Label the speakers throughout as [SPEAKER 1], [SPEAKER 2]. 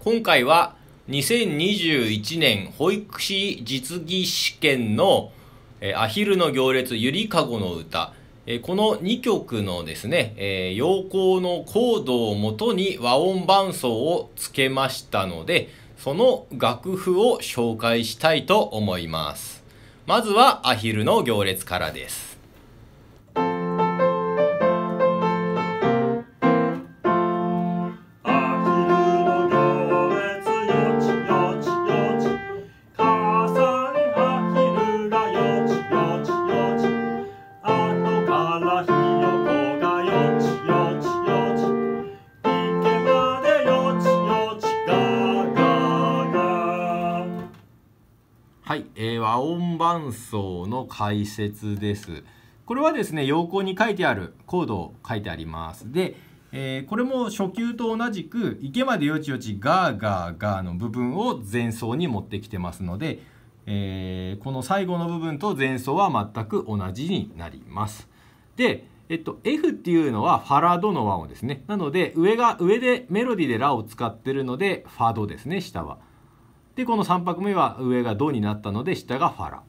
[SPEAKER 1] 今回は2021年保育士実技試験のアヒルの行列ゆりかごの歌この2曲のですね、陽光のコードをもとに和音伴奏をつけましたので、その楽譜を紹介したいと思います。まずはアヒルの行列からです。はい、えー、和音伴奏の解説です。これはですね、要項に書いてあるコードを書いてあります。で、えー、これも初級と同じく、池までよちよちガーガーガーの部分を前奏に持ってきてますので、えー、この最後の部分と前奏は全く同じになります。で、えっと、F っていうのはファラドの和音ですね。なので、上が、上でメロディでラを使ってるので、ファドですね、下は。でこの3拍目は上がドになったので下がファラ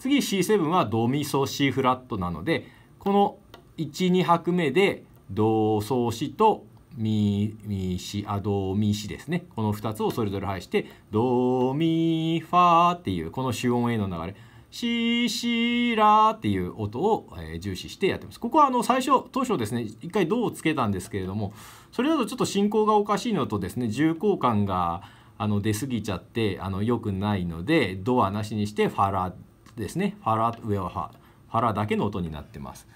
[SPEAKER 1] 次 C7 はドミソ C フラットなのでこの12拍目でドソシとミミシアドミシですねこの2つをそれぞれ配してドミファーっていうこの主音 A の流れシーシーラーっていう音を、え重視してやってます。ここはあの最初当初ですね一回「ド」をつけたんですけれどもそれだとちょっと進行がおかしいのとですね重厚感があの出過ぎちゃってあの良くないのでドアなしにしてファラですねファラ上はファファラだけの音になってます。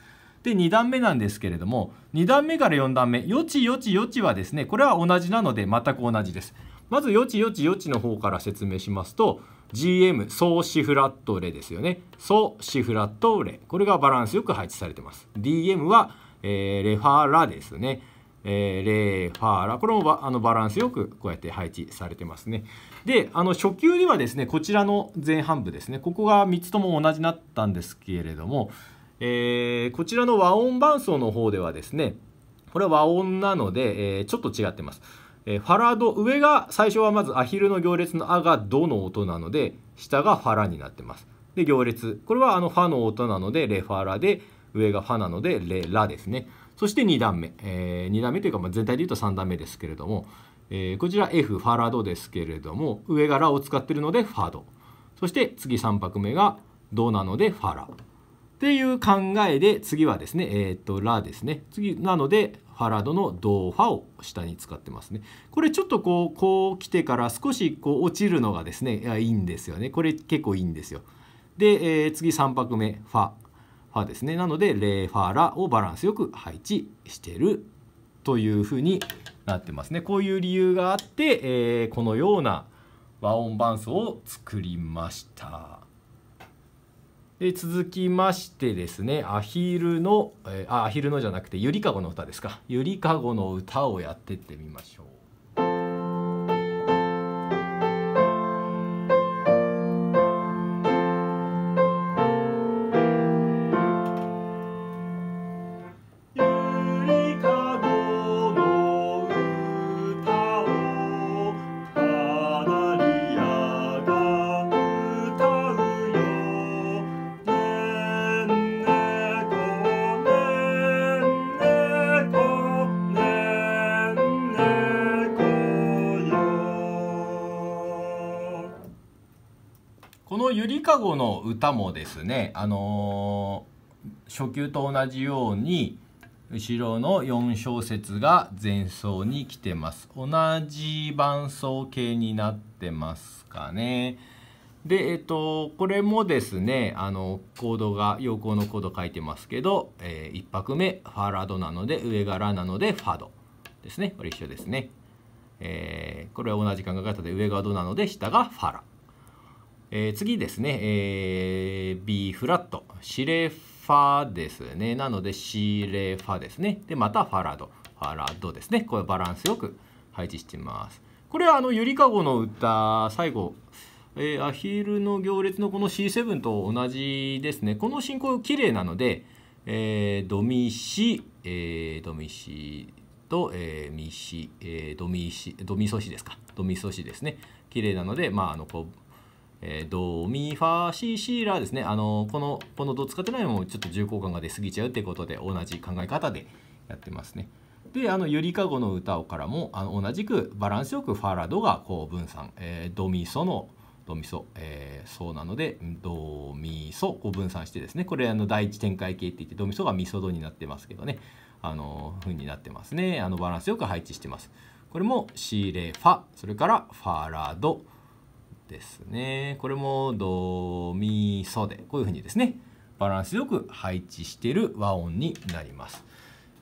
[SPEAKER 1] で2段目なんですけれども2段目から4段目「よちよちよち」はですねこれは同じなので全く同じです。まず「よちよちよち」の方から説明しますと GM ソーシフラットレですよねソーシフラットレこれがバランスよく配置されてます。DM は、えー、レファラですねえー、レー、ファーラ。これもバあのバランスよくこうやって配置されてますね。で、あの初級にはですね、こちらの前半部ですね、ここが3つとも同じだったんですけれども、えー、こちらの和音伴奏の方ではですね、これは和音なので、えー、ちょっと違ってます。えー、ファラド、上が最初はまずアヒルの行列の「あ」が「ド」の音なので、下がファラになってます。で、行列。これはあのファの音なので、レファラで、上がファなので、レラですね。そして2段目、えー、2段目というか、まあ、全体でいうと3段目ですけれども、えー、こちら F ファラドですけれども上がラを使ってるのでファドそして次3拍目がドなのでファラっていう考えで次はですねえっ、とラですね次なのでファラドのドファを下に使ってますねこれちょっとこうこう来てから少しこう落ちるのがですねいいんですよねこれ結構いいんですよで、えー、次3拍目ファファですね。なので、レ、ファ、ラをバランスよく配置してるというふうになってますね。こういう理由があって、えー、このような和音伴奏を作りました。で続きましてですね、アヒルの、えー、あ、アヒルのじゃなくて、ゆりかごの歌ですか。ゆりかごの歌をやってってみましょう。ゆりかごの歌もですね、あのー、初級と同じように、後ろの4小節が前奏に来てます。同じ伴奏形になってますかね。で、えっと、これもですね、あの、コードが、横のコード書いてますけど、えー、1拍目、ファラドなので、上がラなので、ファドですね。これ一緒ですね。えー、これは同じ考え方で、上がドなので、下がファラ。えー、次ですね、えー、B フラット、シレファですね。なので、シレファですね。で、またファラド、ファラドですね。これバランスよく配置してます。これはあの、ゆりかごの歌、最後、えー、アヒルの行列のこの C7 と同じですね。この進行綺麗なので、えー、ドミシ、えー、ドミシと、えー、ミシ、えー、ドミシ、ドミソシですか。ドミソシですね。綺麗なので、まあ、あの、こう、えー、ドミファシシラですね。あのこの、このド使ってないのもちょっと重厚感が出過ぎちゃうってことで、同じ考え方でやってますね。で、あの、ゆりかごの歌をからも、あの同じくバランスよくファラドがこう分散、えー、ドミソのドミソ、えー、そうなのでドミソを分散してですねこれあの第一展開形って言ってドミソがミソドになってますけどねあの風になってますねあのバランスよく配置してますこれもシーレファそれからファラドですね。これもド、ミ、ソで、こういうふうにですね、バランスよく配置している和音になります。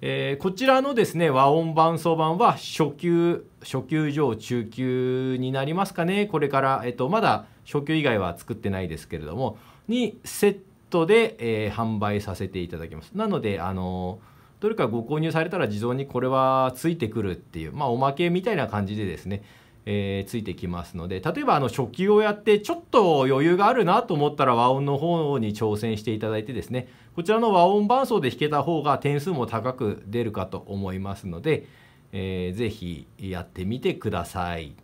[SPEAKER 1] えー、こちらのですね、和音伴奏版は初級、初級上中級になりますかね。これから、えっと、まだ初級以外は作ってないですけれども、にセットで、えー、販売させていただきます。なので、あのどれかご購入されたら自動にこれはついてくるっていう、まあおまけみたいな感じでですね、えー、ついてきますので例えばあの初級をやってちょっと余裕があるなと思ったら和音の方に挑戦していただいてですねこちらの和音伴奏で弾けた方が点数も高く出るかと思いますので、えー、ぜひやってみてください。